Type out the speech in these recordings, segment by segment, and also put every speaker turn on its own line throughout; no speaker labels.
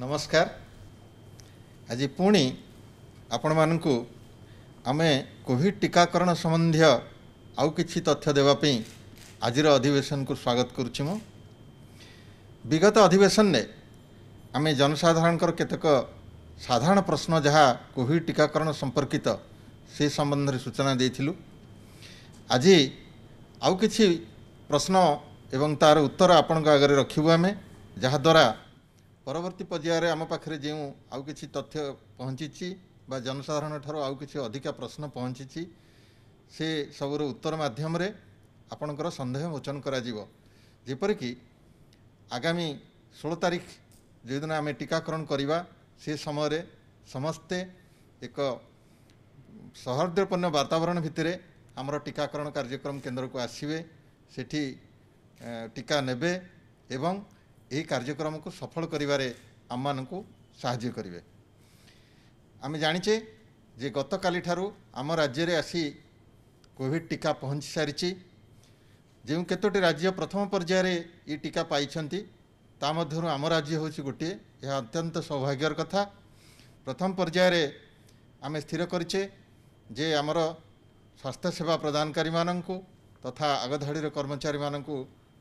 ନମସ୍କାର ଆଜି ପୁଣି ଆପଣମାନଙ୍କୁ ଆମେ କୋଭିଡ଼ ଟିକାକରଣ ସମ୍ବନ୍ଧୀୟ ଆଉ କିଛି ତଥ୍ୟ ଦେବା ପାଇଁ ଆଜିର ଅଧିବେଶନକୁ ସ୍ୱାଗତ କରୁଛି ମୁଁ ବିଗତ ଅଧିବେଶନରେ ଆମେ ଜନସାଧାରଣଙ୍କର କେତେକ ସାଧାରଣ ପ୍ରଶ୍ନ ଯାହା କୋଭିଡ଼ ଟିକାକରଣ ସମ୍ପର୍କିତ ସେ ସମ୍ବନ୍ଧରେ ସୂଚନା ଦେଇଥିଲୁ ଆଜି ଆଉ କିଛି ପ୍ରଶ୍ନ ଏବଂ ତା'ର ଉତ୍ତର ଆପଣଙ୍କ ଆଗରେ ରଖିବୁ ଆମେ ଯାହାଦ୍ୱାରା ପରବର୍ତ୍ତୀ ପର୍ଯ୍ୟାୟରେ ଆମ ପାଖରେ ଯେଉଁ ଆଉ କିଛି ତଥ୍ୟ ପହଞ୍ଚିଛି ବା ଜନସାଧାରଣ ଠାରୁ ଆଉ କିଛି ଅଧିକା ପ୍ରଶ୍ନ ପହଞ୍ଚିଛି ସେ ସବୁର ଉତ୍ତର ମାଧ୍ୟମରେ ଆପଣଙ୍କର ସନ୍ଦେହ ମୋଚନ କରାଯିବ ଯେପରିକି ଆଗାମୀ ଷୋହଳ ତାରିଖ ଯେଉଁଦିନ ଆମେ ଟିକାକରଣ କରିବା ସେ ସମୟରେ ସମସ୍ତେ ଏକ ସୌହାର୍ଦ୍ଦ୍ୟପୂର୍ଣ୍ଣ ବାତାବରଣ ଭିତରେ ଆମର ଟିକାକରଣ କାର୍ଯ୍ୟକ୍ରମ କେନ୍ଦ୍ରକୁ ଆସିବେ ସେଠି ଟିକା ନେବେ ଏବଂ ଏହି କାର୍ଯ୍ୟକ୍ରମକୁ ସଫଳ କରିବାରେ ଆମମାନଙ୍କୁ ସାହାଯ୍ୟ କରିବେ ଆମେ ଜାଣିଛେ ଯେ ଗତକାଲିଠାରୁ ଆମ ରାଜ୍ୟରେ ଆସି କୋଭିଡ଼ ଟିକା ପହଞ୍ଚି ସାରିଛି ଯେଉଁ କେତୋଟି ରାଜ୍ୟ ପ୍ରଥମ ପର୍ଯ୍ୟାୟରେ ଏ ଟିକା ପାଇଛନ୍ତି ତା ମଧ୍ୟରୁ ଆମ ରାଜ୍ୟ ହେଉଛି ଗୋଟିଏ ଏହା ଅତ୍ୟନ୍ତ ସୌଭାଗ୍ୟର କଥା ପ୍ରଥମ ପର୍ଯ୍ୟାୟରେ ଆମେ ସ୍ଥିର କରିଛେ ଯେ ଆମର ସ୍ୱାସ୍ଥ୍ୟସେବା ପ୍ରଦାନକାରୀମାନଙ୍କୁ ତଥା ଆଗଧାଡ଼ିର କର୍ମଚାରୀମାନଙ୍କୁ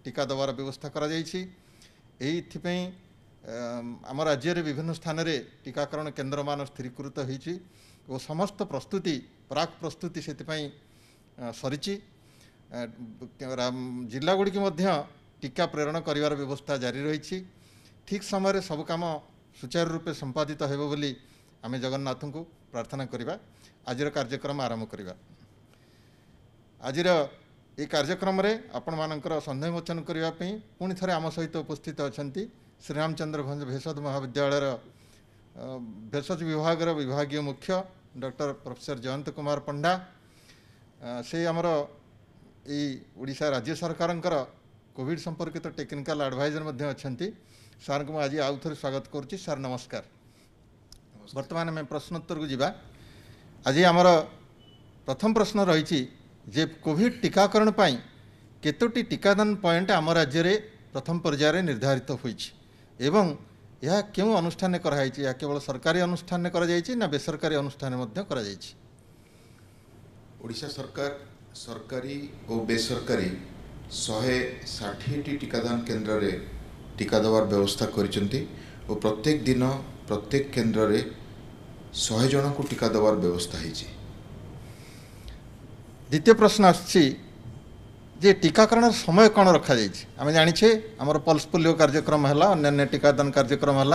ଟିକା ଦେବାର ବ୍ୟବସ୍ଥା କରାଯାଇଛି ଏଇଥିପାଇଁ ଆମ ରାଜ୍ୟରେ ବିଭିନ୍ନ ସ୍ଥାନରେ ଟିକାକରଣ କେନ୍ଦ୍ରମାନ ସ୍ଥିରୀକୃତ ହୋଇଛି ଓ ସମସ୍ତ ପ୍ରସ୍ତୁତି ପ୍ରାକ୍ ପ୍ରସ୍ତୁତି ସେଥିପାଇଁ ସରିଛି ଜିଲ୍ଲାଗୁଡ଼ିକ ମଧ୍ୟ ଟିକା ପ୍ରେରଣ କରିବାର ବ୍ୟବସ୍ଥା ଜାରି ରହିଛି ଠିକ୍ ସମୟରେ ସବୁ କାମ ସୁଚାରୁ ରୂପେ ସମ୍ପାଦିତ ହେବ ବୋଲି ଆମେ ଜଗନ୍ନାଥଙ୍କୁ ପ୍ରାର୍ଥନା କରିବା ଆଜିର କାର୍ଯ୍ୟକ୍ରମ ଆରମ୍ଭ କରିବା ଆଜିର ये कार्यक्रम आपण मान सन्देह मोचन करने पुणी थे आम सहित उपस्थित अच्छा श्रीरामचंद्र भंज भेषज महाविद्यालय भेषज विभाग विभाग मुख्य डॉक्टर प्रोफेसर जयंत कुमार पंडा से आमर यशा राज्य सरकार कॉविड संपर्कित टेक्निकाल आडभाइजर अच्छा सार को आज आउ थ स्वागत सर नमस्कार बर्तमान आम प्रश्नोत्तर को जी आज आमर प्रथम प्रश्न रही যে কোভিড টিকাকরণ পাই কেতোটি টিকাদান পয়েন্ট আম রাজ্যের প্রথম পর্যায়ে নির্ধারিত হয়েছে এবং ଏହା କେଉଁ ଅନୁଷ୍ଠାନରେ କରାହେଇଛି ଏହା କେବଳ ସରକାରୀ ଅନୁଷ୍ଠାନରେ କରାଯାଇଛି ନା ବେସରକାରୀ ଅନୁଷ୍ଠାନରେ ମଧ୍ୟ କରାଯାଇଛି
ଓଡ଼ିଶା ସରକାର ସରକାରୀ ଓ ବେସରକାରୀ ଶହେ ଷାଠିଏଟି ଟିକାଦାନ କେନ୍ଦ୍ରରେ ଟିକା ଦେବାର ବ୍ୟବସ୍ଥା କରିଛନ୍ତି ଓ ପ୍ରତ୍ୟେକ ଦିନ ପ୍ରତ୍ୟେକ କେନ୍ଦ୍ରରେ ଶହେ ଜଣଙ୍କୁ ଟିକା ଦେବାର ବ୍ୟବସ୍ଥା ହେଇଛି
দ্বিতীয় প্রশ্ন আসছি যে টিকাকরণের সময় কোণ যাই আমি জাঁছে আমার পলস পোলিও কার্যক্রম হল অন্যান্য টিকাদান কার্যক্রম হল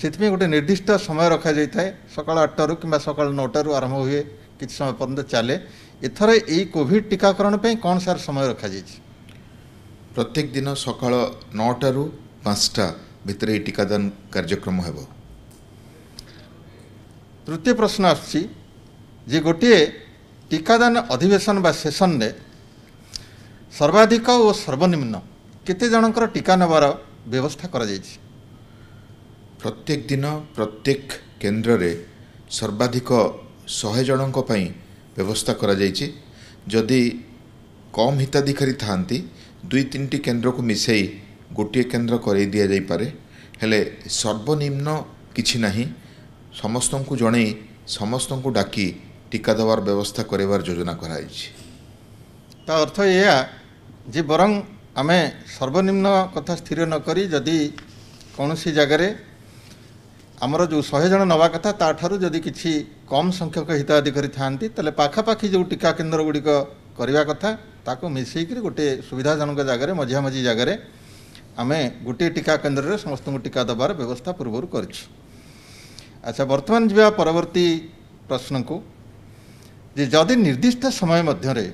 সেই গোটে নির্দিষ্ট সময় রখাযাই সকাল আটটার কিংবা সকাল নটার আরম্ভ হুয়ে কিছু সময় পর্যন্ত চলে এথর এই কোভিড টিকাকরণ পাই কোণ সার সময় যাই প্রত্যেক দিন সকাল নটার
পাঁচটা ভিতরে
এই টিকাদান কার্যক্রম হব তৃতীয় প্রশ্ন আসছি যে গোটিয়ে ଟିକାଦାନ ଅଧିବେଶନ ବା ସେସନରେ ସର୍ବାଧିକ ଓ ସର୍ବନିମ୍ନ କେତେ ଜଣଙ୍କର ଟିକା ନେବାର ବ୍ୟବସ୍ଥା କରାଯାଇଛି ପ୍ରତ୍ୟେକ
ଦିନ ପ୍ରତ୍ୟେକ କେନ୍ଦ୍ରରେ ସର୍ବାଧିକ ଶହେ ଜଣଙ୍କ ପାଇଁ ବ୍ୟବସ୍ଥା କରାଯାଇଛି ଯଦି କମ୍ ହିତାଧିକାରୀ ଥାଆନ୍ତି ଦୁଇ ତିନିଟି କେନ୍ଦ୍ରକୁ ମିଶାଇ ଗୋଟିଏ କେନ୍ଦ୍ର କରାଇ ଦିଆଯାଇପାରେ ହେଲେ ସର୍ବନିମ୍ନ କିଛି ନାହିଁ ସମସ୍ତଙ୍କୁ ଜଣାଇ ସମସ୍ତଙ୍କୁ ଡାକି ଟିକା ଦେବାର ବ୍ୟବସ୍ଥା କରିବାର ଯୋଜନା କରାଯାଇଛି
ତା ଅର୍ଥ ଏହା ଯେ ବରଂ ଆମେ ସର୍ବନିମ୍ନ କଥା ସ୍ଥିର ନ କରି ଯଦି କୌଣସି ଜାଗାରେ ଆମର ଯେଉଁ ଶହେ ଜଣ ନେବା କଥା ତାଠାରୁ ଯଦି କିଛି କମ୍ ସଂଖ୍ୟକ ହିତାଧିକାରୀ ଥାଆନ୍ତି ତାହେଲେ ପାଖାପାଖି ଯେଉଁ ଟିକା କେନ୍ଦ୍ର ଗୁଡ଼ିକ କରିବା କଥା ତାକୁ ମିଶେଇକରି ଗୋଟିଏ ସୁବିଧାଜନକ ଜାଗାରେ ମଝିଆ ମଝି ଜାଗାରେ ଆମେ ଗୋଟିଏ ଟିକା କେନ୍ଦ୍ରରେ ସମସ୍ତଙ୍କୁ ଟିକା ଦେବାର ବ୍ୟବସ୍ଥା ପୂର୍ବରୁ କରିଛୁ ଆଚ୍ଛା ବର୍ତ୍ତମାନ ଯିବା ପରବର୍ତ୍ତୀ ପ୍ରଶ୍ନକୁ ଯେ ଯଦି ନିର୍ଦ୍ଦିଷ୍ଟ ସମୟ ମଧ୍ୟରେ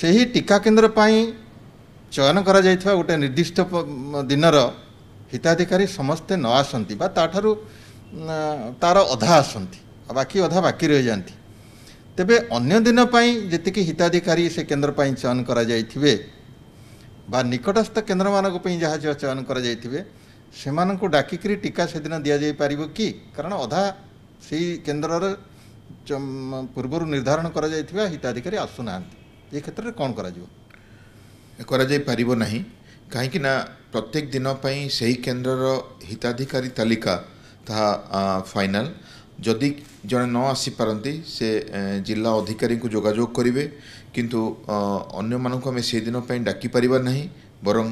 ସେହି ଟିକା କେନ୍ଦ୍ର ପାଇଁ ଚୟନ କରାଯାଇଥିବା ଗୋଟେ ନିର୍ଦ୍ଦିଷ୍ଟ ଦିନର ହିତାଧିକାରୀ ସମସ୍ତେ ନ ଆସନ୍ତି ବା ତାଠାରୁ ତାର ଅଧା ଆସନ୍ତି ଆଉ ବାକି ଅଧା ବାକି ରହିଯାଆନ୍ତି ତେବେ ଅନ୍ୟ ଦିନ ପାଇଁ ଯେତିକି ହିତାଧିକାରୀ ସେ କେନ୍ଦ୍ର ପାଇଁ ଚୟନ କରାଯାଇଥିବେ ବା ନିକଟସ୍ଥ କେନ୍ଦ୍ରମାନଙ୍କ ପାଇଁ ଯାହା ଯାହା ଚୟନ କରାଯାଇଥିବେ ସେମାନଙ୍କୁ ଡାକିକରି ଟିକା ସେଦିନ ଦିଆଯାଇପାରିବ କି କାରଣ ଅଧା ସେଇ କେନ୍ଦ୍ରରେ ପୂର୍ବରୁ ନିର୍ଦ୍ଧାରଣ କରାଯାଇଥିବା ହିତାଧିକାରୀ ଆସୁନାହାନ୍ତି ଏ କ୍ଷେତ୍ରରେ କ'ଣ କରାଯିବ କରାଯାଇପାରିବ ନାହିଁ କାହିଁକି ନା ପ୍ରତ୍ୟେକ ଦିନ ପାଇଁ ସେହି କେନ୍ଦ୍ରର
ହିତାଧିକାରୀ ତାଲିକା ତାହା ଫାଇନାଲ୍ ଯଦି ଜଣେ ନ ଆସିପାରନ୍ତି ସେ ଜିଲ୍ଲା ଅଧିକାରୀଙ୍କୁ ଯୋଗାଯୋଗ କରିବେ କିନ୍ତୁ ଅନ୍ୟମାନଙ୍କୁ ଆମେ ସେଦିନ ପାଇଁ ଡାକିପାରିବା ନାହିଁ ବରଂ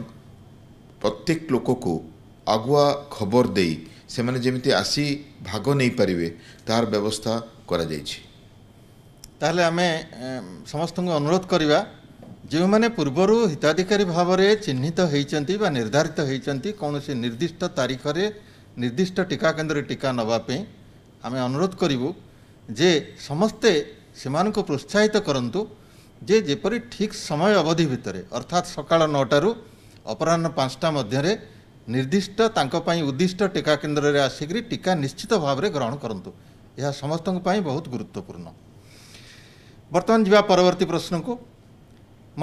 ପ୍ରତ୍ୟେକ ଲୋକକୁ ଆଗୁଆ ଖବର ଦେଇ ସେମାନେ ଯେମିତି ଆସି ଭାଗ ନେଇପାରିବେ ତାହାର ବ୍ୟବସ୍ଥା କରାଯାଇଛି
ତାହେଲେ ଆମେ ସମସ୍ତଙ୍କୁ ଅନୁରୋଧ କରିବା ଯେଉଁମାନେ ପୂର୍ବରୁ ହିତାଧିକାରୀ ଭାବରେ ଚିହ୍ନିତ ହୋଇଛନ୍ତି ବା ନିର୍ଦ୍ଧାରିତ ହୋଇଛନ୍ତି କୌଣସି ନିର୍ଦ୍ଦିଷ୍ଟ ତାରିଖରେ ନିର୍ଦ୍ଦିଷ୍ଟ ଟିକା କେନ୍ଦ୍ରରେ ଟିକା ନେବା ପାଇଁ ଆମେ ଅନୁରୋଧ କରିବୁ ଯେ ସମସ୍ତେ ସେମାନଙ୍କୁ ପ୍ରୋତ୍ସାହିତ କରନ୍ତୁ ଯେ ଯେପରି ଠିକ୍ ସମୟ ଅବଧି ଭିତରେ ଅର୍ଥାତ୍ ସକାଳ ନଅଟାରୁ ଅପରାହ୍ନ ପାଞ୍ଚଟା ମଧ୍ୟରେ ନିର୍ଦ୍ଦିଷ୍ଟ ତାଙ୍କ ପାଇଁ ଉଦ୍ଦିଷ୍ଟ ଟିକା କେନ୍ଦ୍ରରେ ଆସିକରି ଟିକା ନିଶ୍ଚିତ ଭାବରେ ଗ୍ରହଣ କରନ୍ତୁ ଏହା ସମସ୍ତଙ୍କ ପାଇଁ ବହୁତ ଗୁରୁତ୍ୱପୂର୍ଣ୍ଣ ବର୍ତ୍ତମାନ ଯିବା ପରବର୍ତ୍ତୀ ପ୍ରଶ୍ନକୁ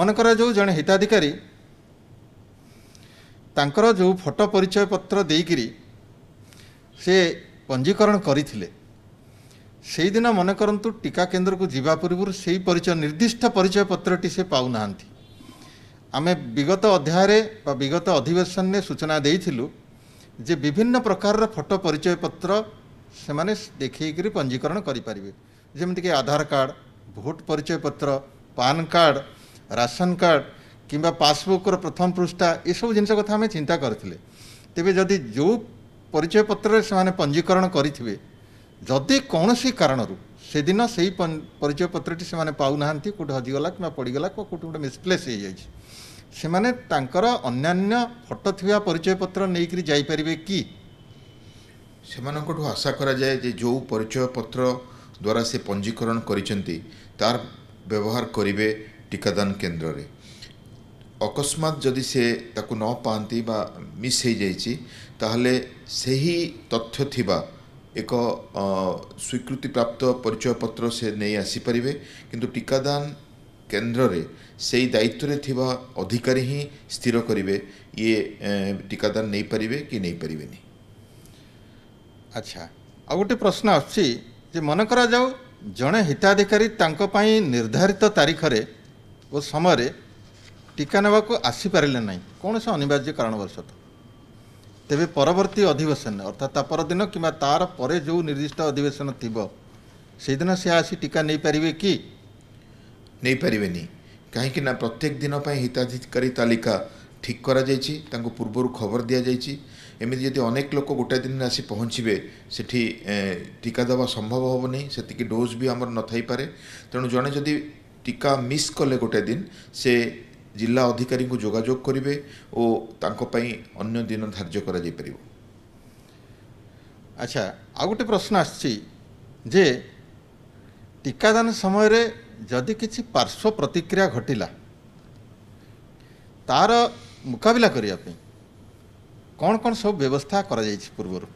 ମନେକର ଯେଉଁ ଜଣେ ହିତାଧିକାରୀ ତାଙ୍କର ଯେଉଁ ଫଟୋ ପରିଚୟ ପତ୍ର ଦେଇକରି ସେ ପଞ୍ଜୀକରଣ କରିଥିଲେ ସେଇଦିନ ମନେକରନ୍ତୁ ଟିକା କେନ୍ଦ୍ରକୁ ଯିବା ପୂର୍ବରୁ ସେଇ ପରିଚୟ ନିର୍ଦ୍ଦିଷ୍ଟ ପରିଚୟ ପତ୍ରଟି ସେ ପାଉନାହାନ୍ତି ଆମେ ବିଗତ ଅଧ୍ୟାୟରେ ବା ବିଗତ ଅଧିବେଶନରେ ସୂଚନା ଦେଇଥିଲୁ ଯେ ବିଭିନ୍ନ ପ୍ରକାରର ଫଟୋ ପରିଚୟ ପତ୍ର ସେମାନେ ଦେଖାଇକରି ପଞ୍ଜୀକରଣ କରିପାରିବେ ଯେମିତିକି ଆଧାର କାର୍ଡ଼ ଭୋଟ ପରିଚୟ ପତ୍ର ପାନ୍ କାର୍ଡ଼ ରାସନ କାର୍ଡ଼ କିମ୍ବା ପାସ୍ବୁକ୍ର ପ୍ରଥମ ପୃଷ୍ଠା ଏସବୁ ଜିନିଷ କଥା ଆମେ ଚିନ୍ତା କରିଥିଲେ ତେବେ ଯଦି ଯେଉଁ ପରିଚୟ ପତ୍ରରେ ସେମାନେ ପଞ୍ଜୀକରଣ କରିଥିବେ ଯଦି କୌଣସି କାରଣରୁ ସେଦିନ ସେହି ପରିଚୟ ପତ୍ରଟି ସେମାନେ ପାଉନାହାନ୍ତି କେଉଁଠି ହଜିଗଲା କିମ୍ବା ପଡ଼ିଗଲା କେଉଁଠି ଗୋଟେ ମିସପ୍ଲେସ୍ ହେଇଯାଇଛି ସେମାନେ ତାଙ୍କର ଅନ୍ୟାନ୍ୟ ଫଟୋ ଥିବା ପରିଚୟପତ୍ର ନେଇକରି ଯାଇପାରିବେ କି ସେମାନଙ୍କଠୁ ଆଶା କରାଯାଏ ଯେ ଯେଉଁ ପରିଚୟପତ୍ର ଦ୍ୱାରା ସେ
ପଞ୍ଜୀକରଣ କରିଛନ୍ତି ତାର ବ୍ୟବହାର କରିବେ ଟିକାଦାନ କେନ୍ଦ୍ରରେ ଅକସ୍ମାତ୍ ଯଦି ସେ ତାକୁ ନ ପାଆନ୍ତି ବା ମିସ୍ ହେଇଯାଇଛି ତାହେଲେ ସେହି ତଥ୍ୟ ଥିବା ଏକ ସ୍ୱୀକୃତିପ୍ରାପ୍ତ ପରିଚୟପତ୍ର ସେ ନେଇ ଆସିପାରିବେ କିନ୍ତୁ ଟିକାଦାନ କେନ୍ଦ୍ରରେ ସେଇ ଦାୟିତ୍ୱରେ ଥିବା ଅଧିକାରୀ ହିଁ ସ୍ଥିର କରିବେ ଇଏ ଟିକାଦାନ ନେଇପାରିବେ କି ନେଇପାରିବେନି
ଆଚ୍ଛା ଆଉ ଗୋଟେ ପ୍ରଶ୍ନ ଆସୁଛି ଯେ ମନେ କରାଯାଉ ଜଣେ ହିତାଧିକାରୀ ତାଙ୍କ ପାଇଁ ନିର୍ଦ୍ଧାରିତ ତାରିଖରେ ଓ ସମୟରେ ଟିକା ନେବାକୁ ଆସିପାରିଲେ ନାହିଁ କୌଣସି ଅନିବାର୍ଯ୍ୟ କାରଣବଶତଃ ତେବେ ପରବର୍ତ୍ତୀ ଅଧିବେଶନ ଅର୍ଥାৎ ତା ପରଦିନ କିମ୍ବା ତା'ର ପରେ ଯେଉଁ ନିର୍ଦ୍ଦିଷ୍ଟ ଅଧିବେଶନ ଥିବ ସେଦିନ ସେ ଆସି ଟିକା ନେଇପାରିବେ କି ନେଇପାରିବେନି କାହିଁକିନା ପ୍ରତ୍ୟେକ ଦିନ ପାଇଁ
ହିତାଧିକାରୀ ତାଲିକା ଠିକ୍ କରାଯାଇଛି ତାଙ୍କୁ ପୂର୍ବରୁ ଖବର ଦିଆଯାଇଛି ଏମିତି ଯଦି ଅନେକ ଲୋକ ଗୋଟାଏ ଦିନରେ ଆସି ପହଞ୍ଚିବେ ସେଠି ଟିକା ଦେବା ସମ୍ଭବ ହେବନି ସେତିକି ଡୋଜ୍ ବି ଆମର ନଥାଇପାରେ ତେଣୁ ଜଣେ ଯଦି ଟିକା ମିସ୍ କଲେ ଗୋଟାଏ ଦିନ ସେ ଜିଲ୍ଲା ଅଧିକାରୀଙ୍କୁ ଯୋଗାଯୋଗ କରିବେ ଓ ତାଙ୍କ ପାଇଁ ଅନ୍ୟ ଦିନ ଧାର୍ଯ୍ୟ କରାଯାଇପାରିବ
ଆଚ୍ଛା ଆଉ ଗୋଟେ ପ୍ରଶ୍ନ ଆସିଛି ଯେ ଟିକାଦାନ ସମୟରେ ଯଦି କିଛି ପାର୍ଶ୍ୱ ପ୍ରତିକ୍ରିୟା ଘଟିଲା ତାର ମୁକାବିଲା କରିବା ପାଇଁ କ'ଣ କ'ଣ ସବୁ ବ୍ୟବସ୍ଥା କରାଯାଇଛି ପୂର୍ବରୁ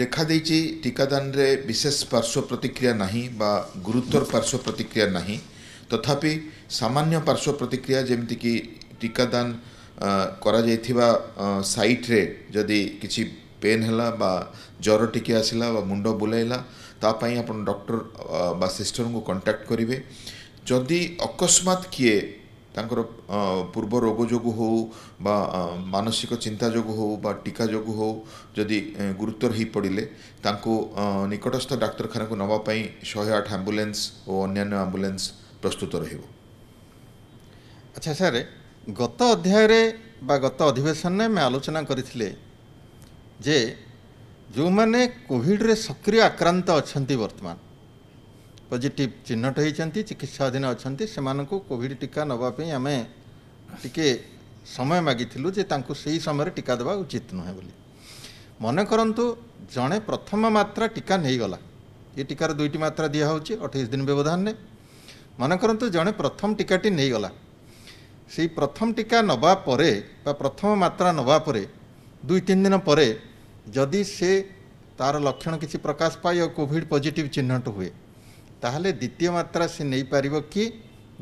ରେଖାଦେଇଛି ଟିକାଦାନରେ
ବିଶେଷ ପାର୍ଶ୍ୱ ପ୍ରତିକ୍ରିୟା ନାହିଁ ବା ଗୁରୁତ୍ୱର ପାର୍ଶ୍ୱ ପ୍ରତିକ୍ରିୟା ନାହିଁ ତଥାପି ସାମାନ୍ୟ ପାର୍ଶ୍ୱ ପ୍ରତିକ୍ରିୟା ଯେମିତିକି ଟିକାଦାନ କରାଯାଇଥିବା ସାଇଟ୍ରେ ଯଦି କିଛି ପେନ୍ ହେଲା ବା ଜ୍ୱର ଟିକେ ଆସିଲା ବା ମୁଣ୍ଡ ବୁଲାଇଲା ତା ପାଇଁ ଆପଣ ଡକ୍ଟର ବା ସିଷ୍ଟରଙ୍କୁ କଣ୍ଟାକ୍ଟ କରିବେ ଯଦି ଅକସ୍ମାତ୍ କିଏ ତାଙ୍କର ପୂର୍ବ ରୋଗ ଯୋଗୁଁ ହେଉ ବା ମାନସିକ ଚିନ୍ତା ଯୋଗୁଁ ହେଉ ବା ଟୀକା ଯୋଗୁଁ ହେଉ ଯଦି ଗୁରୁତର ହୋଇପଡ଼ିଲେ ତାଙ୍କୁ ନିକଟସ୍ଥ ଡାକ୍ତରଖାନାକୁ ନେବା ପାଇଁ ଶହେ ଆଠ ଆମ୍ବୁଲାନ୍ସ ଓ ଅନ୍ୟାନ୍ୟ ଆମ୍ବୁଲାନ୍ସ ପ୍ରସ୍ତୁତ ରହିବ
ଆଚ୍ଛା ସାର୍ ଗତ ଅଧ୍ୟାୟରେ ବା ଗତ ଅଧିବେଶନରେ ଆମେ ଆଲୋଚନା କରିଥିଲେ ଯେ ଯେଉଁମାନେ କୋଭିଡ଼ରେ ସକ୍ରିୟ ଆକ୍ରାନ୍ତ ଅଛନ୍ତି ବର୍ତ୍ତମାନ ପଜିଟିଭ୍ ଚିହ୍ନଟ ହୋଇଛନ୍ତି ଚିକିତ୍ସାଧୀନ ଅଛନ୍ତି ସେମାନଙ୍କୁ କୋଭିଡ଼ ଟୀକା ନେବା ପାଇଁ ଆମେ ଟିକେ ସମୟ ମାଗିଥିଲୁ ଯେ ତାଙ୍କୁ ସେହି ସମୟରେ ଟୀକା ଦେବା ଉଚିତ ନୁହେଁ ବୋଲି ମନେ କରନ୍ତୁ ଜଣେ ପ୍ରଥମ ମାତ୍ରା ଟୀକା ନେଇଗଲା ଏ ଟୀକାର ଦୁଇଟି ମାତ୍ରା ଦିଆହେଉଛି ଅଠେଇଶ ଦିନ ବ୍ୟବଧାନରେ ମନେ କରନ୍ତୁ ଜଣେ ପ୍ରଥମ ଟୀକାଟି ନେଇଗଲା ସେଇ ପ୍ରଥମ ଟୀକା ନେବା ପରେ ବା ପ୍ରଥମ ମାତ୍ରା ନେବା ପରେ ଦୁଇ ତିନି ଦିନ ପରେ ଯଦି ସେ ତାର ଲକ୍ଷଣ କିଛି ପ୍ରକାଶ ପାଏ ଆଉ କୋଭିଡ଼ ପଜିଟିଭ୍ ଚିହ୍ନଟ ହୁଏ ତାହେଲେ ଦ୍ୱିତୀୟ ମାତ୍ରା ସେ ନେଇପାରିବ କି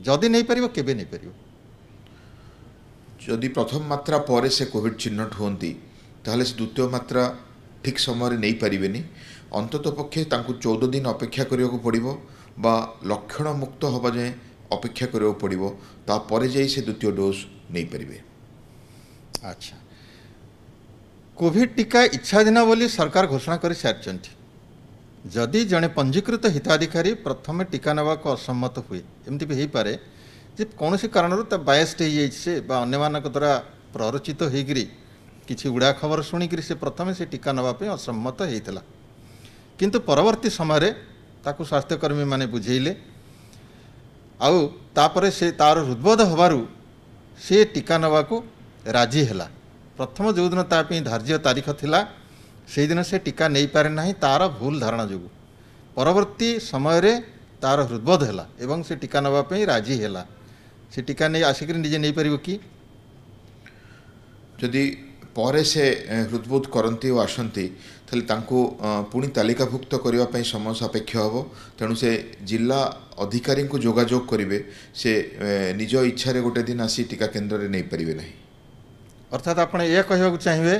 ଯଦି ନେଇପାରିବ କେବେ ନେଇପାରିବ ଯଦି ପ୍ରଥମ ମାତ୍ରା ପରେ ସେ କୋଭିଡ଼ ଚିହ୍ନଟ
ହୁଅନ୍ତି ତାହେଲେ ସେ ଦ୍ୱିତୀୟ ମାତ୍ରା ଠିକ୍ ସମୟରେ ନେଇପାରିବେନି ଅନ୍ତତଃ ପକ୍ଷେ ତାଙ୍କୁ ଚଉଦ ଦିନ ଅପେକ୍ଷା କରିବାକୁ ପଡ଼ିବ ବା ଲକ୍ଷଣ ମୁକ୍ତ ହେବା ଯାଏଁ ଅପେକ୍ଷା କରିବାକୁ
ପଡ଼ିବ ତାପରେ ଯାଇ ସେ ଦ୍ୱିତୀୟ ଡୋଜ୍ ନେଇପାରିବେ ଆଚ୍ଛା କୋଭିଡ୍ ଟିକା ଇଚ୍ଛାଧୀନ ବୋଲି ସରକାର ଘୋଷଣା କରିସାରିଛନ୍ତି ଯଦି ଜଣେ ପଞ୍ଜୀକୃତ ହିତାଧିକାରୀ ପ୍ରଥମେ ଟିକା ନେବାକୁ ଅସମ୍ମତ ହୁଏ ଏମିତି ବି ହେଇପାରେ ଯେ କୌଣସି କାରଣରୁ ତା ବାୟାସ୍ଟ ହେଇଯାଇଛି ସେ ବା ଅନ୍ୟମାନଙ୍କ ଦ୍ୱାରା ପ୍ରରୋଚିତ ହୋଇକରି କିଛି ଉଡ଼ା ଖବର ଶୁଣିକରି ସେ ପ୍ରଥମେ ସେ ଟିକା ନେବା ପାଇଁ ଅସମ୍ମତ ହେଇଥିଲା କିନ୍ତୁ ପରବର୍ତ୍ତୀ ସମୟରେ ତାକୁ ସ୍ୱାସ୍ଥ୍ୟକର୍ମୀମାନେ ବୁଝାଇଲେ ଆଉ ତାପରେ ସେ ତା'ର ହୃଦବୋଧ ହେବାରୁ ସେ ଟିକା ନେବାକୁ ରାଜି ହେଲା ପ୍ରଥମ ଯେଉଁଦିନ ତା ପାଇଁ ଧାର୍ଯ୍ୟ ତାରିଖ ଥିଲା ସେହିଦିନ ସେ ଟୀକା ନେଇପାରେ ନାହିଁ ତା'ର ଭୁଲ ଧାରଣା ଯୋଗୁଁ ପରବର୍ତ୍ତୀ ସମୟରେ ତା'ର ହୃଦବୋଧ ହେଲା ଏବଂ ସେ ଟୀକା ନେବା ପାଇଁ ରାଜି ହେଲା ସେ ଟୀକା ନେଇ ଆସିକରି ନିଜେ ନେଇପାରିବ କି ଯଦି
ପରେ ସେ ହୃଦବୋଧ କରନ୍ତି ଓ ଆସନ୍ତି ତାହେଲେ ତାଙ୍କୁ ପୁଣି ତାଲିକାଭୁକ୍ତ କରିବା ପାଇଁ ସମୟ ସାପେକ୍ଷ ହେବ ତେଣୁ ସେ ଜିଲ୍ଲା ଅଧିକାରୀଙ୍କୁ ଯୋଗାଯୋଗ କରିବେ ସେ
ନିଜ ଇଚ୍ଛାରେ ଗୋଟେ ଦିନ ଆସି ଟିକା କେନ୍ଦ୍ରରେ ନେଇପାରିବେ ନାହିଁ ଅର୍ଥାତ ଆପଣ ଏହା କହିବାକୁ ଚାହିଁବେ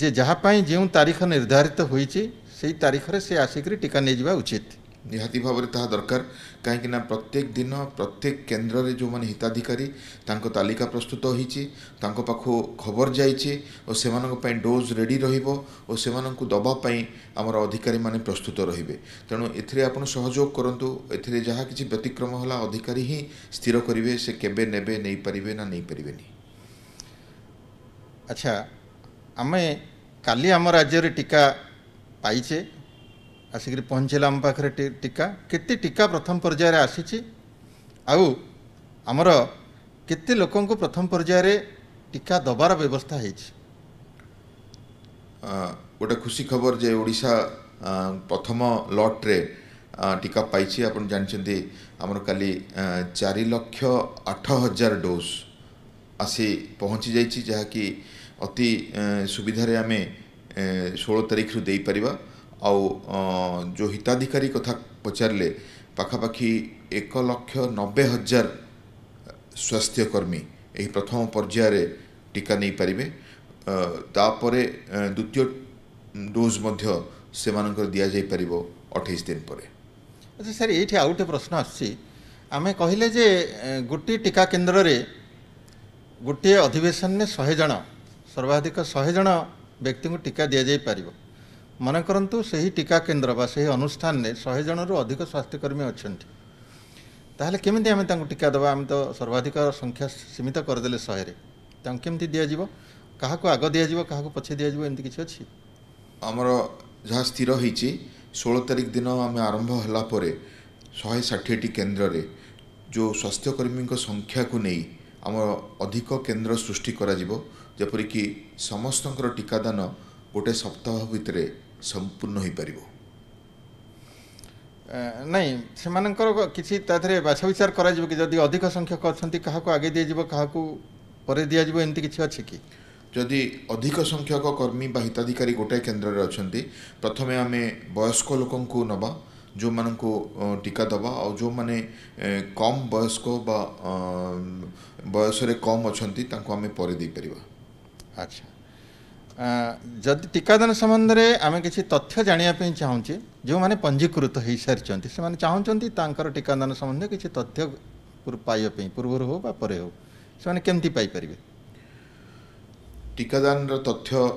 ଯେ ଯାହା ପାଇଁ ଯେଉଁ ତାରିଖ ନିର୍ଦ୍ଧାରିତ ହୋଇଛି ସେଇ ତାରିଖରେ ସେ ଆସିକରି ଟିକା ନେଇଯିବା ଉଚିତ ନିହାତି ଭାବରେ ତାହା ଦରକାର କାହିଁକିନା ପ୍ରତ୍ୟେକ ଦିନ ପ୍ରତ୍ୟେକ କେନ୍ଦ୍ରରେ
ଯେଉଁମାନେ ହିତାଧିକାରୀ ତାଙ୍କ ତାଲିକା ପ୍ରସ୍ତୁତ ହୋଇଛି ତାଙ୍କ ପାଖକୁ ଖବର ଯାଇଛି ଓ ସେମାନଙ୍କ ପାଇଁ ଡୋଜ୍ ରେଡ଼ି ରହିବ ଓ ସେମାନଙ୍କୁ ଦେବା ପାଇଁ ଆମର ଅଧିକାରୀମାନେ ପ୍ରସ୍ତୁତ ରହିବେ ତେଣୁ ଏଥିରେ ଆପଣ ସହଯୋଗ କରନ୍ତୁ ଏଥିରେ ଯାହା କିଛି ବ୍ୟତିକ୍ରମ ହେଲା ଅଧିକାରୀ ହିଁ ସ୍ଥିର କରିବେ
ସେ କେବେ ନେବେ ନେଇପାରିବେ ନା ନେଇପାରିବେନି ଆଚ୍ଛା ଆମେ କାଲି ଆମ ରାଜ୍ୟରେ ଟୀକା ପାଇଛେ ଆସିକରି ପହଞ୍ଚିଲା ଆମ ପାଖରେ ଟୀକା କେତେ ଟୀକା ପ୍ରଥମ ପର୍ଯ୍ୟାୟରେ ଆସିଛି ଆଉ ଆମର କେତେ ଲୋକଙ୍କୁ ପ୍ରଥମ ପର୍ଯ୍ୟାୟରେ ଟୀକା ଦେବାର ବ୍ୟବସ୍ଥା ହେଇଛି ଗୋଟେ ଖୁସି ଖବର ଯେ ଓଡ଼ିଶା ପ୍ରଥମ
ଲଟ୍ରେ ଟୀକା ପାଇଛି ଆପଣ ଜାଣିଛନ୍ତି ଆମର କାଲି ଚାରି ଲକ୍ଷ ଆଠ ହଜାର ଡୋଜ୍ ଆସି ପହଞ୍ଚି ଯାଇଛି ଯାହାକି ଅତି ସୁବିଧାରେ ଆମେ ଷୋହଳ ତାରିଖରୁ ଦେଇପାରିବା ଆଉ ଯେଉଁ ହିତାଧିକାରୀ କଥା ପଚାରିଲେ ପାଖାପାଖି ଏକ ଲକ୍ଷ ନବେ ହଜାର ସ୍ୱାସ୍ଥ୍ୟକର୍ମୀ ଏହି ପ୍ରଥମ ପର୍ଯ୍ୟାୟରେ ଟିକା ନେଇପାରିବେ ତାପରେ ଦ୍ୱିତୀୟ ଡୋଜ୍ ମଧ୍ୟ ସେମାନଙ୍କର ଦିଆଯାଇପାରିବ ଅଠେଇଶ ଦିନ ପରେ
ଆଚ୍ଛା ସାର୍ ଏଇଠି ଆଉ ଗୋଟେ ପ୍ରଶ୍ନ ଆସୁଛି ଆମେ କହିଲେ ଯେ ଗୋଟିଏ ଟିକା କେନ୍ଦ୍ରରେ ଗୋଟିଏ ଅଧିବେଶନରେ ଶହେ ଜଣ ସର୍ବାଧିକ ଶହେ ଜଣ ବ୍ୟକ୍ତିଙ୍କୁ ଟିକା ଦିଆଯାଇପାରିବ ମନେ କରନ୍ତୁ ସେହି ଟିକା କେନ୍ଦ୍ର ବା ସେହି ଅନୁଷ୍ଠାନରେ ଶହେ ଜଣରୁ ଅଧିକ ସ୍ୱାସ୍ଥ୍ୟକର୍ମୀ ଅଛନ୍ତି ତାହେଲେ କେମିତି ଆମେ ତାଙ୍କୁ ଟିକା ଦେବା ଆମେ ତ ସର୍ବାଧିକ ସଂଖ୍ୟା ସୀମିତ କରିଦେଲେ ଶହେରେ ତାଙ୍କୁ କେମିତି ଦିଆଯିବ କାହାକୁ ଆଗ ଦିଆଯିବ କାହାକୁ ପଛେ ଦିଆଯିବ ଏମିତି କିଛି ଅଛି
ଆମର ଯାହା ସ୍ଥିର ହୋଇଛି ଷୋହଳ ତାରିଖ ଦିନ ଆମେ ଆରମ୍ଭ ହେଲା ପରେ ଶହେ ଷାଠିଏଟି କେନ୍ଦ୍ରରେ ଯେଉଁ ସ୍ୱାସ୍ଥ୍ୟକର୍ମୀଙ୍କ ସଂଖ୍ୟାକୁ ନେଇ ଆମର ଅଧିକ କେନ୍ଦ୍ର ସୃଷ୍ଟି କରାଯିବ ଯେପରିକି ସମସ୍ତଙ୍କର ଟିକାଦାନ ଗୋଟେ ସପ୍ତାହ ଭିତରେ ସମ୍ପୂର୍ଣ୍ଣ ହୋଇପାରିବ
ନାଇଁ ସେମାନଙ୍କର କିଛି ତା ଦେହରେ ବାଛ ବିଚାର କରାଯିବ କି ଯଦି ଅଧିକ ସଂଖ୍ୟକ ଅଛନ୍ତି କାହାକୁ ଆଗେଇ ଦିଆଯିବ କାହାକୁ ପରେ ଦିଆଯିବ ଏମିତି କିଛି ଅଛି କି ଯଦି ଅଧିକ
ସଂଖ୍ୟକ କର୍ମୀ ବା ହିତାଧିକାରୀ ଗୋଟାଏ କେନ୍ଦ୍ରରେ ଅଛନ୍ତି ପ୍ରଥମେ ଆମେ ବୟସ୍କ ଲୋକଙ୍କୁ ନେବା जो मान को टीका दबा और जो मैंने कम वयस्क
बयस कम अच्छा आम पर अच्छा जदि टीकादान संबंध में आम कि तथ्य जानापी चाहूँ जो मैंने पंजीकृत हो सारी से टीकादान संबंध में किसी तथ्य पाइबा पूर्व होने केमती पाइपर टीकादान
तथ्य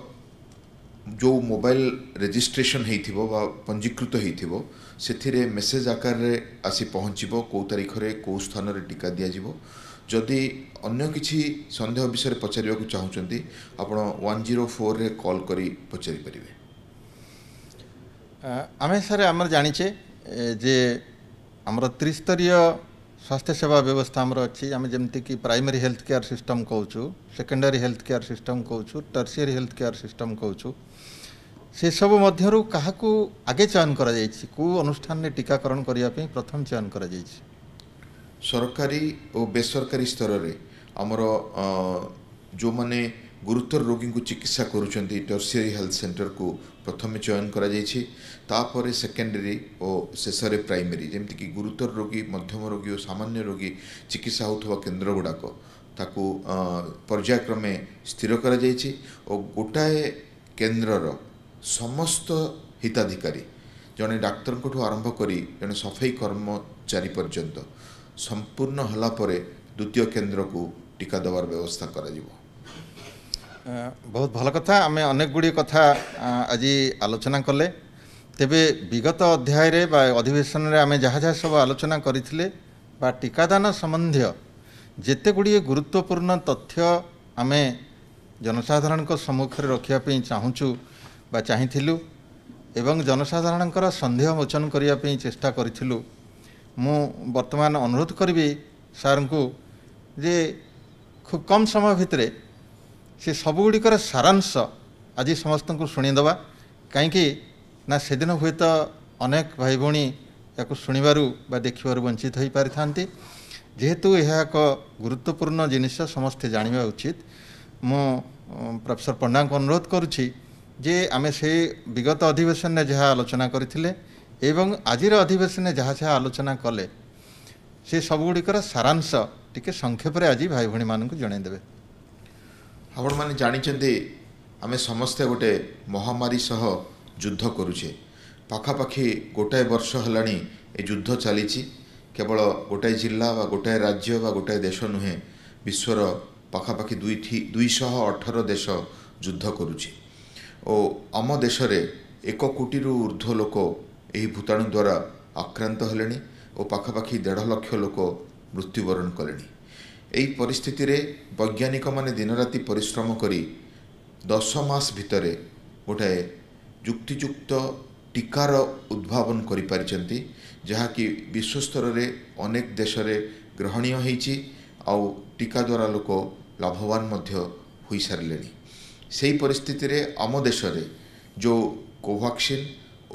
जो मोबाइल रेजिस्ट्रेशन हो पंजीकृत हो ସେଥିରେ ମେସେଜ୍ ଆକାରରେ ଆସି ପହଞ୍ଚିବ କେଉଁ ତାରିଖରେ କେଉଁ ସ୍ଥାନରେ ଟିକା ଦିଆଯିବ ଯଦି ଅନ୍ୟ କିଛି ସନ୍ଦେହ ବିଷୟରେ ପଚାରିବାକୁ ଚାହୁଁଛନ୍ତି ଆପଣ ୱାନ୍ ଜିରୋ ଫୋର୍ରେ କଲ୍ କରି ପଚାରି ପାରିବେ
ଆମେ ସାର୍ ଆମର ଜାଣିଛେ ଯେ ଆମର ତ୍ରିସ୍ତରୀୟ ସ୍ୱାସ୍ଥ୍ୟ ସେବା ବ୍ୟବସ୍ଥା ଆମର ଅଛି ଆମେ ଯେମିତିକି ପ୍ରାଇମେରୀ ହେଲ୍ଥ କେୟାର ସିଷ୍ଟମ୍ କହୁଛୁ ସେକେଣ୍ଡାରୀ ହେଲ୍ଥ କେୟାର ସିଷ୍ଟମ୍ କହୁଛୁ ଟର୍ସିଆରୀ ହେଲ୍ଥ କେୟାର ସିଷ୍ଟମ୍ କହୁଛୁ ସେସବୁ ମଧ୍ୟରୁ କାହାକୁ ଆଗେ ଚୟନ କରାଯାଇଛି କେଉଁ ଅନୁଷ୍ଠାନରେ ଟିକାକରଣ କରିବା ପାଇଁ ପ୍ରଥମ ଚୟନ କରାଯାଇଛି ସରକାରୀ ଓ
ବେସରକାରୀ ସ୍ତରରେ ଆମର ଯେଉଁମାନେ ଗୁରୁତର ରୋଗୀଙ୍କୁ ଚିକିତ୍ସା କରୁଛନ୍ତି ଟର୍ସିଆରୀ ହେଲ୍ଥ ସେଣ୍ଟରକୁ ପ୍ରଥମେ ଚୟନ କରାଯାଇଛି ତାପରେ ସେକେଣ୍ଡେରୀ ଓ ଶେଷରେ ପ୍ରାଇମେରୀ ଯେମିତିକି ଗୁରୁତର ରୋଗୀ ମଧ୍ୟମ ରୋଗୀ ଓ ସାମାନ୍ୟ ରୋଗୀ ଚିକିତ୍ସା ହେଉଥିବା କେନ୍ଦ୍ରଗୁଡ଼ାକ ତାକୁ ପର୍ଯ୍ୟାୟକ୍ରମେ ସ୍ଥିର କରାଯାଇଛି ଓ ଗୋଟାଏ କେନ୍ଦ୍ରର ସମସ୍ତ ହିତାଧିକାରୀ ଜଣେ ଡାକ୍ତରଙ୍କଠୁ ଆରମ୍ଭ କରି ଜଣେ ସଫେଇ କର୍ମଚାରୀ ପର୍ଯ୍ୟନ୍ତ ସମ୍ପୂର୍ଣ୍ଣ ହେଲା ପରେ ଦ୍ୱିତୀୟ କେନ୍ଦ୍ରକୁ ଟିକା ଦେବାର ବ୍ୟବସ୍ଥା କରାଯିବ
ବହୁତ ଭଲ କଥା ଆମେ ଅନେକ ଗୁଡ଼ିଏ କଥା ଆଜି ଆଲୋଚନା କଲେ ତେବେ ବିଗତ ଅଧ୍ୟାୟରେ ବା ଅଧିବେଶନରେ ଆମେ ଯାହା ଯାହା ସବୁ ଆଲୋଚନା କରିଥିଲେ ବା ଟିକାଦାନ ସମ୍ବନ୍ଧୀୟ ଯେତେ ଗୁଡ଼ିଏ ଗୁରୁତ୍ୱପୂର୍ଣ୍ଣ ତଥ୍ୟ ଆମେ ଜନସାଧାରଣଙ୍କ ସମ୍ମୁଖରେ ରଖିବା ପାଇଁ ଚାହୁଁଛୁ ବା ଚାହିଁଥିଲୁ ଏବଂ ଜନସାଧାରଣଙ୍କର ସନ୍ଦେହ ମୋଚନ କରିବା ପାଇଁ ଚେଷ୍ଟା କରିଥିଲୁ ମୁଁ ବର୍ତ୍ତମାନ ଅନୁରୋଧ କରିବି ସାର୍ଙ୍କୁ ଯେ ଖୁବ୍ କମ୍ ସମୟ ଭିତରେ ସେ ସବୁଗୁଡ଼ିକର ସାରାଂଶ ଆଜି ସମସ୍ତଙ୍କୁ ଶୁଣିଦେବା କାହିଁକି ନା ସେଦିନ ହୁଏତ ଅନେକ ଭାଇ ଭଉଣୀ ଏହାକୁ ଶୁଣିବାରୁ ବା ଦେଖିବାରୁ ବଞ୍ଚିତ ହୋଇପାରିଥାନ୍ତି ଯେହେତୁ ଏହା ଏକ ଗୁରୁତ୍ୱପୂର୍ଣ୍ଣ ଜିନିଷ ସମସ୍ତେ ଜାଣିବା ଉଚିତ ମୁଁ ପ୍ରଫେସର ପଣ୍ଡାଙ୍କୁ ଅନୁରୋଧ କରୁଛି ଯେ ଆମେ ସେଇ ବିଗତ ଅଧିବେଶନରେ ଯାହା ଆଲୋଚନା କରିଥିଲେ ଏବଂ ଆଜିର ଅଧିବେଶନରେ ଯାହା ଯାହା ଆଲୋଚନା କଲେ ସେ ସବୁଗୁଡ଼ିକର ସାରାଂଶ ଟିକେ ସଂକ୍ଷେପରେ ଆଜି ଭାଇ ଭଉଣୀମାନଙ୍କୁ ଜଣାଇଦେବେ ଆପଣମାନେ ଜାଣିଛନ୍ତି
ଆମେ ସମସ୍ତେ ଗୋଟେ ମହାମାରୀ ସହ ଯୁଦ୍ଧ କରୁଛେ ପାଖାପାଖି ଗୋଟାଏ ବର୍ଷ ହେଲାଣି ଏ ଯୁଦ୍ଧ ଚାଲିଛି କେବଳ ଗୋଟାଏ ଜିଲ୍ଲା ବା ଗୋଟାଏ ରାଜ୍ୟ ବା ଗୋଟାଏ ଦେଶ ନୁହେଁ ବିଶ୍ୱର ପାଖାପାଖି ଦୁଇଠି ଦୁଇଶହ ଅଠର ଦେଶ ଯୁଦ୍ଧ କରୁଛି ଓ ଆମ ଦେଶରେ ଏକ କୋଟିରୁ ଉର୍ଦ୍ଧ୍ୱ ଲୋକ ଏହି ଭୂତାଣୁ ଦ୍ୱାରା ଆକ୍ରାନ୍ତ ହେଲେଣି ଓ ପାଖାପାଖି ଦେଢ଼ ଲକ୍ଷ ଲୋକ ମୃତ୍ୟୁବରଣ କଲେଣି ଏହି ପରିସ୍ଥିତିରେ ବୈଜ୍ଞାନିକମାନେ ଦିନରାତି ପରିଶ୍ରମ କରି ଦଶ ମାସ ଭିତରେ ଗୋଟାଏ ଯୁକ୍ତିଯୁକ୍ତ ଟିକାର ଉଦ୍ଭାବନ କରିପାରିଛନ୍ତି ଯାହାକି ବିଶ୍ୱସ୍ତରରେ ଅନେକ ଦେଶରେ ଗ୍ରହଣୀୟ ହୋଇଛି ଆଉ ଟିକା ଦ୍ୱାରା ଲୋକ ଲାଭବାନ ମଧ୍ୟ ହୋଇସାରିଲେଣି ସେହି ପରିସ୍ଥିତିରେ ଆମ ଦେଶରେ ଯେଉଁ କୋଭାକ୍ସିନ୍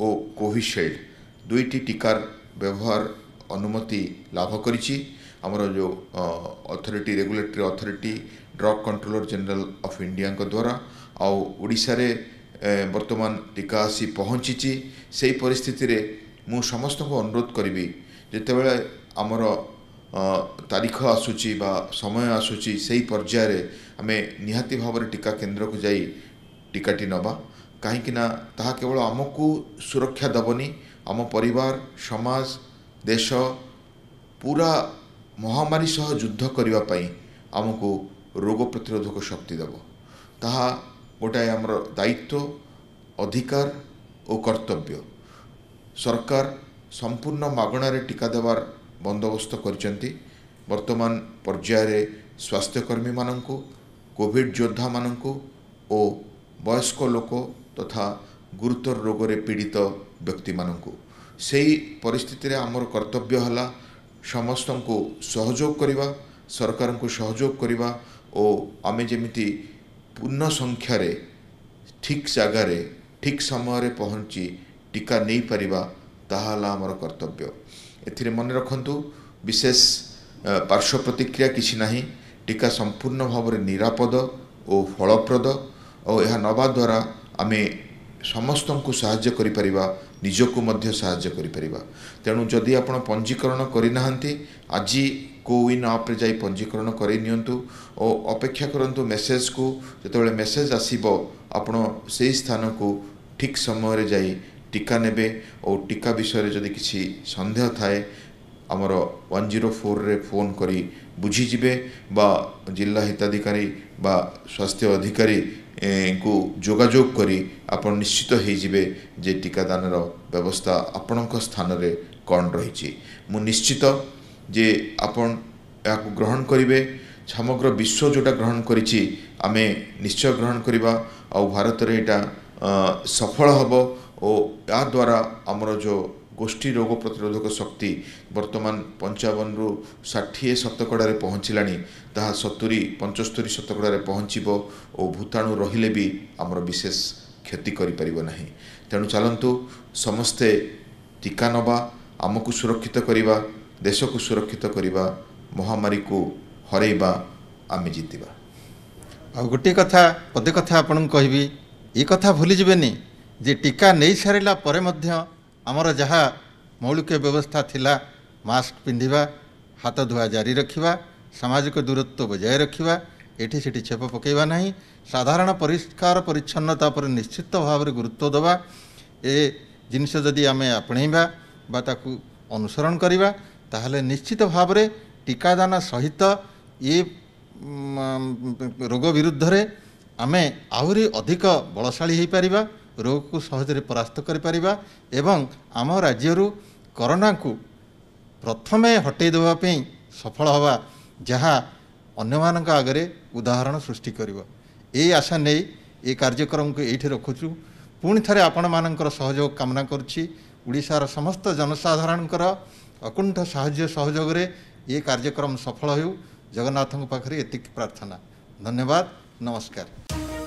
ଓ କୋଭିଶିଲ୍ଡ ଦୁଇଟି ଟିକାର ବ୍ୟବହାର ଅନୁମତି ଲାଭ କରିଛି ଆମର ଯେଉଁ authority regulatory authority drug controller general of ଇଣ୍ଡିଆଙ୍କ ଦ୍ୱାରା ଆଉ ଓଡ଼ିଶାରେ ବର୍ତ୍ତମାନ ଟିକା ଆସି ପହଞ୍ଚିଛି ସେହି ପରିସ୍ଥିତିରେ ମୁଁ ସମସ୍ତଙ୍କୁ ଅନୁରୋଧ କରିବି ଯେତେବେଳେ ଆମର ତାରିଖ ଆସୁଛି ବା ସମୟ ଆସୁଛି ସେହି ପର୍ଯ୍ୟାୟରେ ଆମେ ନିହାତି ଭାବରେ ଟିକା କେନ୍ଦ୍ରକୁ ଯାଇ ଟିକାଟି ନେବା କାହିଁକିନା ତାହା କେବଳ ଆମକୁ ସୁରକ୍ଷା ଦେବନି ଆମ ପରିବାର ସମାଜ ଦେଶ ପୁରା ମହାମାରୀ ସହ ଯୁଦ୍ଧ କରିବା ପାଇଁ ଆମକୁ ରୋଗ ପ୍ରତିରୋଧକ ଶକ୍ତି ଦେବ ତାହା ଗୋଟାଏ ଆମର ଦାୟିତ୍ୱ ଅଧିକାର ଓ କର୍ତ୍ତବ୍ୟ ସରକାର ସମ୍ପୂର୍ଣ୍ଣ ମାଗଣାରେ ଟିକା ଦେବାର ବନ୍ଦୋବସ୍ତ କରିଛନ୍ତି ବର୍ତ୍ତମାନ ପର୍ଯ୍ୟାୟରେ ସ୍ୱାସ୍ଥ୍ୟକର୍ମୀମାନଙ୍କୁ କୋଭିଡ଼ ଯୋଦ୍ଧାମାନଙ୍କୁ ଓ ବୟସ୍କ ଲୋକ ତଥା ଗୁରୁତର ରୋଗରେ ପୀଡ଼ିତ ବ୍ୟକ୍ତିମାନଙ୍କୁ ସେହି ପରିସ୍ଥିତିରେ ଆମର କର୍ତ୍ତବ୍ୟ ହେଲା ସମସ୍ତଙ୍କୁ ସହଯୋଗ କରିବା ସରକାରଙ୍କୁ ସହଯୋଗ କରିବା ଓ ଆମେ ଯେମିତି ପୂର୍ଣ୍ଣ ସଂଖ୍ୟାରେ ଠିକ୍ ଜାଗାରେ ଠିକ୍ ସମୟରେ ପହଞ୍ଚି ଟିକା ନେଇପାରିବା ତାହା ହେଲା ଆମର କର୍ତ୍ତବ୍ୟ ଏଥିରେ ମନେ ରଖନ୍ତୁ ବିଶେଷ ପାର୍ଶ୍ୱ ପ୍ରତିକ୍ରିୟା କିଛି ନାହିଁ ଟୀକା ସମ୍ପୂର୍ଣ୍ଣ ଭାବରେ ନିରାପଦ ଓ ଫଳପ୍ରଦ ଓ ଏହା ନେବା ଦ୍ୱାରା ଆମେ ସମସ୍ତଙ୍କୁ ସାହାଯ୍ୟ କରିପାରିବା ନିଜକୁ ମଧ୍ୟ ସାହାଯ୍ୟ କରିପାରିବା ତେଣୁ ଯଦି ଆପଣ ପଞ୍ଜୀକରଣ କରିନାହାନ୍ତି ଆଜି କୋୱିନ୍ ଆପ୍ରେ ଯାଇ ପଞ୍ଜୀକରଣ କରାଇ ନିଅନ୍ତୁ ଓ ଅପେକ୍ଷା କରନ୍ତୁ ମେସେଜ୍କୁ ଯେତେବେଳେ ମେସେଜ୍ ଆସିବ ଆପଣ ସେହି ସ୍ଥାନକୁ ଠିକ୍ ସମୟରେ ଯାଇ ଟିକା ନେବେ ଓ ଟିକା ବିଷୟରେ ଯଦି କିଛି ସନ୍ଦେହ ଥାଏ ଆମର ୱାନ୍ ଜିରୋ ଫୋର୍ରେ ଫୋନ୍ କରି ବୁଝିଯିବେ ବା ଜିଲ୍ଲା ହିତାଧିକାରୀ ବା ସ୍ୱାସ୍ଥ୍ୟ ଅଧିକାରୀଙ୍କୁ ଯୋଗାଯୋଗ କରି ଆପଣ ନିଶ୍ଚିତ ହେଇଯିବେ ଯେ ଟିକାଦାନର ବ୍ୟବସ୍ଥା ଆପଣଙ୍କ ସ୍ଥାନରେ କ'ଣ ରହିଛି ମୁଁ ନିଶ୍ଚିତ ଯେ ଆପଣ ଏହାକୁ ଗ୍ରହଣ କରିବେ ସମଗ୍ର ବିଶ୍ୱ ଯେଉଁଟା ଗ୍ରହଣ କରିଛି ଆମେ ନିଶ୍ଚୟ ଗ୍ରହଣ କରିବା ଆଉ ଭାରତରେ ଏଇଟା ସଫଳ ହେବ ଓ ଏହାଦ୍ୱାରା ଆମର ଯେଉଁ ଗୋଷ୍ଠୀ ରୋଗ ପ୍ରତିରୋଧକ ଶକ୍ତି ବର୍ତ୍ତମାନ ପଞ୍ଚାବନରୁ ଷାଠିଏ ଶତକଡ଼ାରେ ପହଞ୍ଚିଲାଣି ତାହା ସତୁରି ପଞ୍ଚସ୍ତରୀ ଶତକଡ଼ାରେ ପହଞ୍ଚିବ ଓ ଭୂତାଣୁ ରହିଲେ ବି ଆମର ବିଶେଷ କ୍ଷତି କରିପାରିବ ନାହିଁ ତେଣୁ ଚାଲନ୍ତୁ ସମସ୍ତେ ଟିକା ନେବା ଆମକୁ ସୁରକ୍ଷିତ କରିବା ଦେଶକୁ ସୁରକ୍ଷିତ କରିବା ମହାମାରୀକୁ
ହରାଇବା ଆମେ ଜିତିବା ଆଉ ଗୋଟିଏ କଥା ପଦେ କଥା ଆପଣଙ୍କୁ କହିବି ଏ କଥା ଭୁଲିଯିବେନି ଯେ ଟିକା ନେଇସାରିଲା ପରେ ମଧ୍ୟ ଆମର ଯାହା ମୌଳିକ ବ୍ୟବସ୍ଥା ଥିଲା ମାସ୍କ ପିନ୍ଧିବା ହାତ ଧୁଆ ଜାରି ରଖିବା ସାମାଜିକ ଦୂରତ୍ୱ ବଜାୟ ରଖିବା ଏଠି ସେଠି ଛେପ ପକାଇବା ନାହିଁ ସାଧାରଣ ପରିଷ୍କାର ପରିଚ୍ଛନ୍ନତା ଉପରେ ନିଶ୍ଚିତ ଭାବରେ ଗୁରୁତ୍ୱ ଦେବା ଏ ଜିନିଷ ଯଦି ଆମେ ଆପଣେଇବା ବା ତାକୁ ଅନୁସରଣ କରିବା ତାହେଲେ ନିଶ୍ଚିତ ଭାବରେ ଟିକାଦାନ ସହିତ ଏ ରୋଗ ବିରୁଦ୍ଧରେ ଆମେ ଆହୁରି ଅଧିକ ବଳଶାଳୀ ହୋଇପାରିବା ରୋଗକୁ ସହଜରେ ପରାସ୍ତ କରିପାରିବା ଏବଂ ଆମ ରାଜ୍ୟରୁ କରୋନାକୁ ପ୍ରଥମେ ହଟେଇ ଦେବା ପାଇଁ ସଫଳ ହେବା ଯାହା ଅନ୍ୟମାନଙ୍କ ଆଗରେ ଉଦାହରଣ ସୃଷ୍ଟି କରିବ ଏଇ ଆଶା ନେଇ ଏ କାର୍ଯ୍ୟକ୍ରମକୁ ଏଇଠି ରଖୁଛୁ ପୁଣି ଥରେ ଆପଣମାନଙ୍କର ସହଯୋଗ କାମନା କରୁଛି ଓଡ଼ିଶାର ସମସ୍ତ ଜନସାଧାରଣଙ୍କର ଅକୁଣ୍ଠ ସାହାଯ୍ୟ ସହଯୋଗରେ ଏ କାର୍ଯ୍ୟକ୍ରମ ସଫଳ ହେଉ ଜଗନ୍ନାଥଙ୍କ ପାଖରେ ଏତିକି ପ୍ରାର୍ଥନା ଧନ୍ୟବାଦ ନମସ୍କାର